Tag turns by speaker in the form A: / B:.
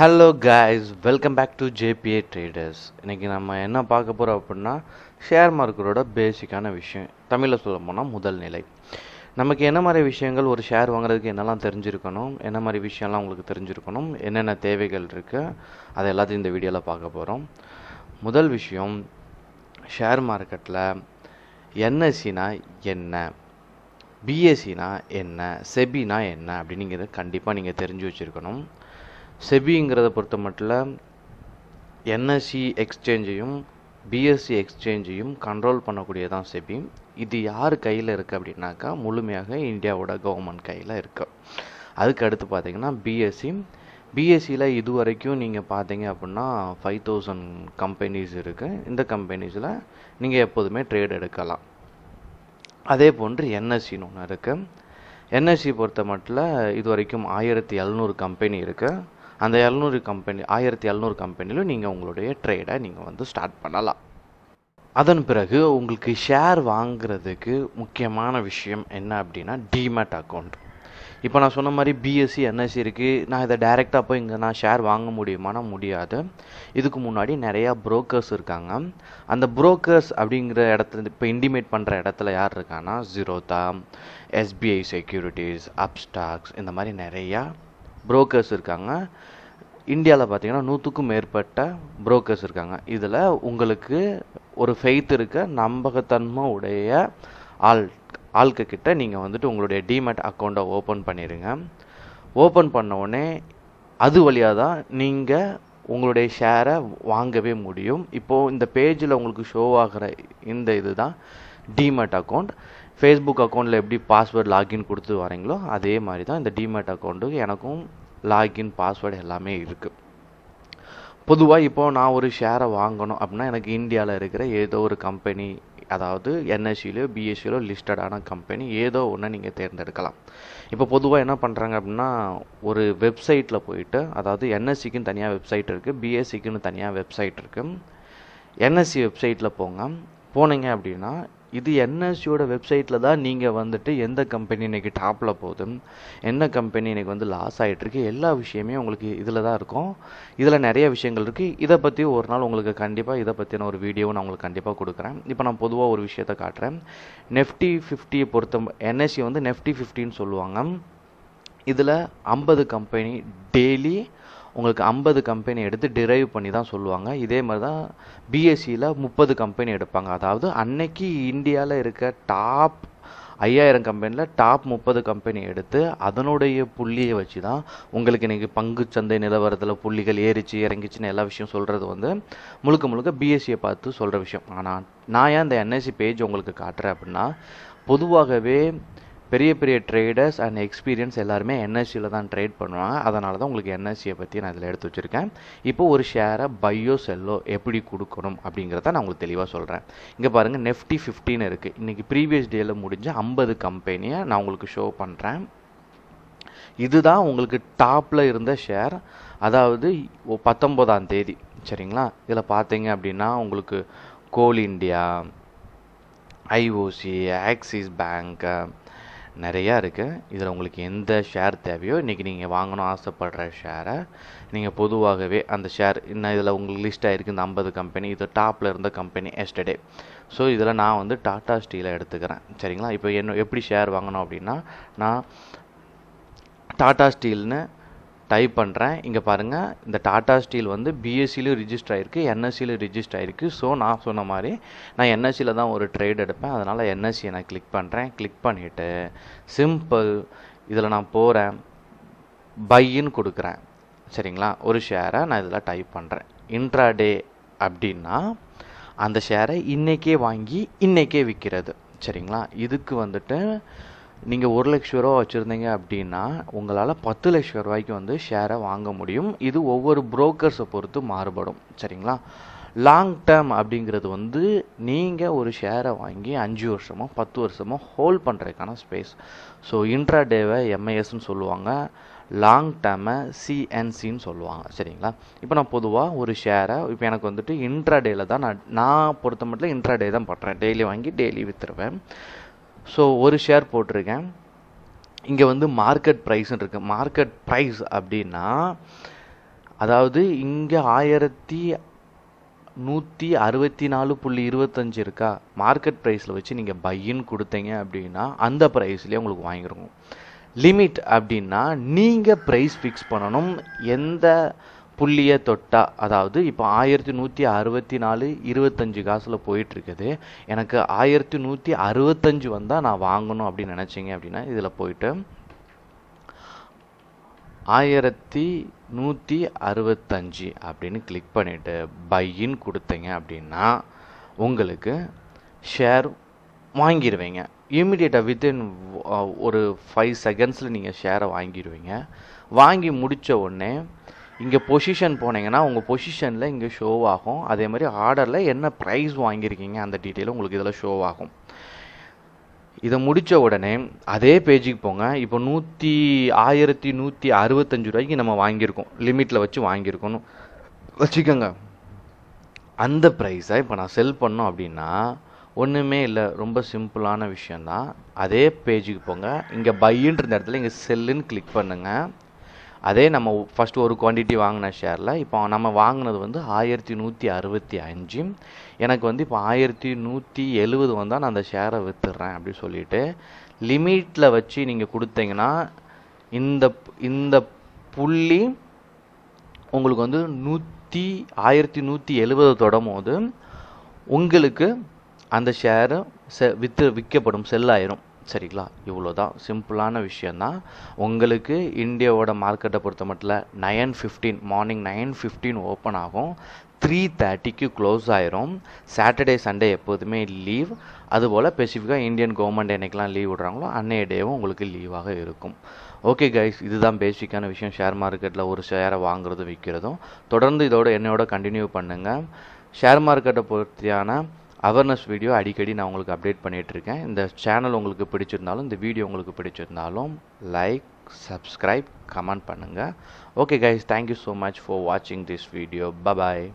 A: Hello guys welcome back to JBA traders இன்றைக்கி நம்ம என்ன பார்க்க போகிறோம் அப்படின்னா ஷேர் மார்க்கெட்டோட பேசிக்கான விஷயம் தமிழில் சொல்ல போனால் முதல் நிலை நமக்கு என்ன மாதிரி விஷயங்கள் ஒரு ஷேர் வாங்குறதுக்கு என்னெல்லாம் தெரிஞ்சிருக்கணும் என்ன மாதிரி விஷயம்லாம் உங்களுக்கு தெரிஞ்சிருக்கணும் என்னென்ன தேவைகள் இருக்குது அதை எல்லாத்தையும் இந்த வீடியோவில் பார்க்க போகிறோம் முதல் விஷயம் ஷேர் மார்க்கெட்டில் என்எஸ்சினா என்ன பிஎஸ்சினா e என்ன செபினா e என்ன அப்படின்னுங்கிறத கண்டிப்பாக நீங்கள் தெரிஞ்சு வச்சுருக்கணும் செபிங்கிறத பொறுத்த மட்டும் என்எஸ்சி எக்ஸ்சேஞ்சையும் e பிஎஸ்சி எக்ஸ்சேஞ்சையும் e கண்ட்ரோல் பண்ணக்கூடிய தான் செபி இது யார் கையில் இருக்குது அப்படின்னாக்கா முழுமையாக இந்தியாவோட கவர்மெண்ட் கையில் இருக்குது அதுக்கு அடுத்து பார்த்திங்கன்னா பிஎஸ்சி பிஎஸ்சியில் e. இது வரைக்கும் நீங்கள் பார்த்தீங்க அப்படின்னா ஃபைவ் தௌசண்ட் கம்பெனிஸ் இருக்குது இந்த கம்பெனிஸில் நீங்கள் எப்போதுமே ட்ரேட் எடுக்கலாம் அதே போன்று என்எஸ்சின்னு ஒன்று இருக்குது என்எஸ்சி பொறுத்த மட்டும் இது வரைக்கும் ஆயிரத்தி எழுநூறு கம்பெனி இருக்குது அந்த எழுநூறு கம்பெனி ஆயிரத்தி எழுநூறு கம்பெனிலும் நீங்கள் உங்களுடைய ட்ரேடை நீங்கள் வந்து ஸ்டார்ட் பண்ணலாம் அதன் பிறகு உங்களுக்கு ஷேர் வாங்குறதுக்கு முக்கியமான விஷயம் என்ன அப்படின்னா டிமேட் அக்கௌண்ட் இப்போ நான் சொன்ன மாதிரி பிஎஸ்சி என்எஸ்சி இருக்குது நான் இதை டைரெக்டாக போய் இங்கே நான் ஷேர் வாங்க முடியுமானா முடியாது இதுக்கு முன்னாடி நிறையா புரோக்கர்ஸ் இருக்காங்க அந்த புரோக்கர்ஸ் அப்படிங்கிற இடத்துல இப்போ இண்டிமேட் பண்ணுற இடத்துல யார் இருக்கான்னா ஜீரோதா எஸ்பிஐ செக்யூரிட்டிஸ் அப்ஸ்டாக்ஸ் இந்த மாதிரி நிறையா புரோக்கர்ஸ் இருக்காங்க இந்தியாவில் பார்த்தீங்கன்னா நூற்றுக்கும் மேற்பட்ட புரோக்கர்ஸ் இருக்காங்க இதில் உங்களுக்கு ஒரு ஃபெய்த் இருக்க நம்பகத்தன்மை உடைய ஆள் ஆள்க கிட்ட நீங்கள் வந்துட்டு உங்களுடைய டிமேட் அக்கௌண்ட்டை ஓப்பன் பண்ணிடுங்க ஓப்பன் பண்ண அது வழியாக தான் நீங்கள் உங்களுடைய ஷேரை வாங்கவே முடியும் இப்போது இந்த பேஜில் உங்களுக்கு ஷோ ஆகிற இந்த இது தான் டிமேட் அக்கௌண்ட் ஃபேஸ்புக் அக்கௌண்ட்டில் எப்படி பாஸ்வேர்ட் லாகின் கொடுத்து வரீங்களோ அதே மாதிரி தான் இந்த டிமேட் அக்கௌண்ட்டுக்கு எனக்கும் லாகின் பாஸ்வேர்டு எல்லாமே இருக்குது பொதுவாக இப்போது நான் ஒரு ஷேரை வாங்கணும் அப்படின்னா எனக்கு இந்தியாவில் இருக்கிற ஏதோ ஒரு கம்பெனி அதாவது என்எஸ்சியிலோ பிஎஸ்சியிலோ லிஸ்டடான கம்பெனி ஏதோ ஒன்று நீங்கள் தேர்ந்தெடுக்கலாம் இப்போ பொதுவாக என்ன பண்ணுறாங்க அப்படின்னா ஒரு வெப்சைட்டில் போயிட்டு அதாவது என்எஸ்சிக்குன்னு தனியாக வெப்சைட் இருக்குது பிஎஸ்சிக்குன்னு தனியாக வெப்சைட் இருக்குது என்எஸ்சி வெப்சைட்டில் போங்க போனீங்க அப்படின்னா இது என்எஸ்சியோட வெப்சைட்டில் தான் நீங்கள் வந்துட்டு எந்த கம்பெனி இன்றைக்கி டாப்பில் போகுது என்ன கம்பெனி இன்றைக்கி வந்து லாஸ் ஆகிட்டுருக்கு எல்லா விஷயமே உங்களுக்கு இதில் தான் இருக்கும் இதில் நிறைய விஷயங்கள் இருக்குது இதை பற்றி ஒரு நாள் உங்களுக்கு கண்டிப்பாக இதை பற்றின ஒரு வீடியோ நான் உங்களுக்கு கண்டிப்பாக கொடுக்குறேன் இப்போ நான் பொதுவாக ஒரு விஷயத்தை காட்டுறேன் நெஃப்டி ஃபிஃப்டியை பொறுத்த என்எஸ்சி e வந்து நெஃப்டி ஃபிஃப்டின்னு சொல்லுவாங்க இதில் ஐம்பது கம்பெனி டெய்லி உங்களுக்கு ஐம்பது கம்பெனி எடுத்து டிரைவ் பண்ணி தான் சொல்லுவாங்க இதே மாதிரி தான் பிஎஸ்சியில் e முப்பது கம்பெனி எடுப்பாங்க அதாவது அன்னைக்கு இந்தியாவில் இருக்க டாப் ஐயாயிரம் கம்பெனியில் டாப் முப்பது கம்பெனி எடுத்து அதனுடைய புள்ளியை வச்சு தான் உங்களுக்கு இன்றைக்கி பங்கு சந்தை நிலவரத்தில் புள்ளிகள் ஏறிச்சு இறங்கிச்சின்னு எல்லா விஷயம் சொல்கிறது வந்து முழுக்க முழுக்க பிஎஸ்சியை e பார்த்து சொல்கிற விஷயம் ஆனால் நான் ஏன் இந்த என்எஸ்சி பேஜ் e உங்களுக்கு காட்டுறேன் அப்படின்னா பொதுவாகவே பெரிய பெரிய ட்ரேடர்ஸ் அண்ட் எக்ஸ்பீரியன்ஸ் எல்லாருமே என்எஸ்சியில் e தான் ட்ரேட் பண்ணுவாங்க அதனால தான் உங்களுக்கு என்எஸ்சியை e பற்றி நான் இதில் எடுத்து வச்சுருக்கேன் இப்போ ஒரு ஷேரை பையோ செல்லோ எப்படி கொடுக்கணும் அப்படிங்கிறத நான் உங்களுக்கு தெளிவாக சொல்கிறேன் இங்கே பாருங்கள் நெஃப்டி ஃபிஃப்டின்னு இருக்குது இன்றைக்கி ப்ரீவியஸ் டேயில் முடிஞ்ச ஐம்பது கம்பெனியை நான் உங்களுக்கு ஷோ பண்ணுறேன் இதுதான் உங்களுக்கு டாப்பில் இருந்த ஷேர் அதாவது பத்தொம்போதாம் தேதி சரிங்களா இதில் பார்த்தீங்க அப்படின்னா உங்களுக்கு கோல் இண்டியா ஐஓசி ஆக்சிஸ் பேங்க்கு நிறையா இருக்குது இதில் உங்களுக்கு எந்த ஷேர் தேவையோ இன்றைக்கி நீங்கள் வாங்கணும் ஆசைப்படுற ஷேரை நீங்கள் பொதுவாகவே அந்த ஷேர் இன்னும் இதில் உங்களுக்கு லிஸ்ட் ஆகிருக்கு இந்த ஐம்பது கம்பெனி இது டாப்பில் இருந்த கம்பெனி எஸ்டர்டே ஸோ இதில் நான் வந்து டாட்டா ஸ்டீலை எடுத்துக்கிறேன் சரிங்களா இப்போ என்ன எப்படி ஷேர் வாங்கணும் அப்படின்னா நான் டாட்டா ஸ்டீல்னு டைப் பண்ணுறேன் இங்கே பாருங்கள் இந்த டாடா ஸ்டீல் வந்து பிஎஸ்சிலையும் ரிஜிஸ்டர் ஆகிருக்கு என்எஸ்சியிலும் ரிஜிஸ்டர் ஆகிருக்கு ஸோ நான் சொன்ன மாதிரி நான் என்எஸ்சியில் தான் ஒரு ட்ரேட் எடுப்பேன் அதனால் என்எஸ்சியை நான் கிளிக் பண்ணுறேன் கிளிக் பண்ணிவிட்டு சிம்பிள் இதில் நான் போகிறேன் பையின்னு கொடுக்குறேன் சரிங்களா ஒரு ஷேரை நான் இதில் டைப் பண்ணுறேன் இன்ட்ராடே அப்படின்னா அந்த ஷேரை இன்றைக்கே வாங்கி இன்றைக்கே விற்கிறது சரிங்களா இதுக்கு வந்துட்டு நீங்கள் ஒரு லட்ச ரூபா வச்சுருந்தீங்க அப்படின்னா உங்களால் பத்து லட்ச ரூபாய்க்கு வந்து ஷேரை வாங்க முடியும் இது ஒவ்வொரு புரோக்கர்ஸை பொறுத்து மாறுபடும் சரிங்களா லாங் டேர்ம் அப்படிங்கிறது வந்து நீங்கள் ஒரு ஷேரை வாங்கி அஞ்சு வருஷமோ பத்து வருஷமோ ஹோல்ட் பண்ணுறதுக்கான ஸ்பேஸ் ஸோ இன்ட்ரா டேவை எம்ஐஎஸ்ன்னு சொல்லுவாங்க லாங் டேர்மை சிஎன்சின்னு சொல்லுவாங்க சரிங்களா இப்போ நான் பொதுவாக ஒரு ஷேரை இப்போ எனக்கு வந்துட்டு இன்ட்ரா டேயில் தான் நான் நான் பொறுத்த மட்டும் இன்ட்ரா டே தான் பண்ணுறேன் டெய்லி வாங்கி டெய்லி விற்றுருவேன் ஸோ ஒரு ஷேர் போட்டிருக்கேன் இங்கே வந்து மார்க்கெட் ப்ரைஸ்ன்னு இருக்குது மார்க்கெட் ப்ரைஸ் அப்படின்னா அதாவது இங்கே ஆயிரத்தி நூற்றி அறுபத்தி நாலு புள்ளி இருபத்தஞ்சு இருக்கா மார்க்கெட் ப்ரைஸில் வச்சு நீங்கள் பையின்னு கொடுத்தீங்க அப்படின்னா அந்த ப்ரைஸ்லேயே உங்களுக்கு வாங்கிருக்கும் லிமிட் அப்படின்னா நீங்கள் ப்ரைஸ் ஃபிக்ஸ் பண்ணணும் எந்த புள்ளியை தொட்டா அதாவது இப்போ ஆயிரத்தி நூற்றி அறுபத்தி நாலு இருபத்தஞ்சு காசில் போயிட்டுருக்குது எனக்கு ஆயிரத்தி நூற்றி அறுபத்தஞ்சு வந்தால் நான் வாங்கணும் அப்படின்னு நினச்சிங்க அப்படின்னா இதில் போயிட்டு ஆயிரத்தி நூற்றி அறுபத்தஞ்சு அப்படின்னு கிளிக் பண்ணிவிட்டு பையின் கொடுத்தீங்க அப்படின்னா உங்களுக்கு ஷேர் வாங்கிடுவீங்க இம்மிடியேட்டாக வித்தின் ஒரு ஃபைவ் செகண்ட்ஸில் நீங்கள் ஷேரை வாங்கிடுவீங்க வாங்கி முடித்த உடனே இங்கே பொசிஷன் போனீங்கன்னா உங்கள் பொசிஷனில் இங்கே ஷோ ஆகும் அதே மாதிரி ஆர்டரில் என்ன ப்ரைஸ் வாங்கியிருக்கீங்க அந்த டீட்டெயில் உங்களுக்கு இதில் ஷோ ஆகும் இதை முடித்த உடனே அதே பேஜுக்கு போங்க இப்போ நூற்றி ஆயிரத்தி நூற்றி அறுபத்தஞ்சு ரூபாய்க்கு நம்ம வாங்கியிருக்கோம் லிமிட்டில் வச்சு வாங்கியிருக்கணும் வச்சுக்கோங்க அந்த ப்ரைஸை இப்போ நான் செல் பண்ணோம் அப்படின்னா ஒன்றுமே இல்லை ரொம்ப சிம்பிளான விஷயந்தான் அதே பேஜுக்கு போங்க இங்கே பையன்ற இடத்துல இங்கே செல்லுன்னு கிளிக் பண்ணுங்கள் அதே நம்ம ஃபஸ்ட்டு ஒரு குவான்டிட்டி வாங்கின ஷேரில் இப்போ நம்ம வாங்கினது வந்து ஆயிரத்தி நூற்றி அறுபத்தி அஞ்சு எனக்கு வந்து இப்போ ஆயிரத்தி நூற்றி எழுபது வந்தால் நான் அந்த ஷேரை விற்றுறேன் அப்படின்னு சொல்லிட்டு லிமிட்டில் வச்சு நீங்கள் கொடுத்தீங்கன்னா இந்த இந்த புள்ளி உங்களுக்கு வந்து நூற்றி ஆயிரத்தி நூற்றி எழுபது தொடம்போது போது உங்களுக்கு அந்த ஷேரு செ விற்று விற்கப்படும் செல்லாயிரும் சரிங்களா இவ்வளோ தான் சிம்பிளான விஷயந்தான் உங்களுக்கு இந்தியாவோட மார்க்கெட்டை பொறுத்த மட்டும் nine fifteen morning nine fifteen open ஆகும் த்ரீ தேர்ட்டிக்கு க்ளோஸ் ஆயிரும் சாட்டர்டே சண்டே எப்போதுமே லீவ் அதுபோல் ஸ்பெசிஃபிக்காக இந்தியன் கவர்மெண்ட் என்னைக்கெலாம் லீவ் விடுறாங்களோ அன்னைய டேவும் உங்களுக்கு லீவாக இருக்கும் ஓகே கைஸ் இதுதான் பேசிக்கான விஷயம் ஷேர் மார்க்கெட்டில் ஒரு ஷேரை வாங்குறதும் விற்கிறதும் தொடர்ந்து இதோட என்னையோட கண்டினியூ பண்ணுங்கள் ஷேர் மார்க்கெட்டை பொறுத்தியான அவேர்னஸ் வீடியோ அடிக்கடி நான் உங்களுக்கு அப்டேட் பண்ணிகிட்ருக்கேன் இந்த சேனல் உங்களுக்கு பிடிச்சிருந்தாலும் இந்த வீடியோ உங்களுக்கு பிடிச்சிருந்தாலும் லைக் சப்ஸ்கிரைப் கமெண்ட் பண்ணுங்கள் okay guys thank you so much for வாட்சிங் திஸ் வீடியோ பபாய்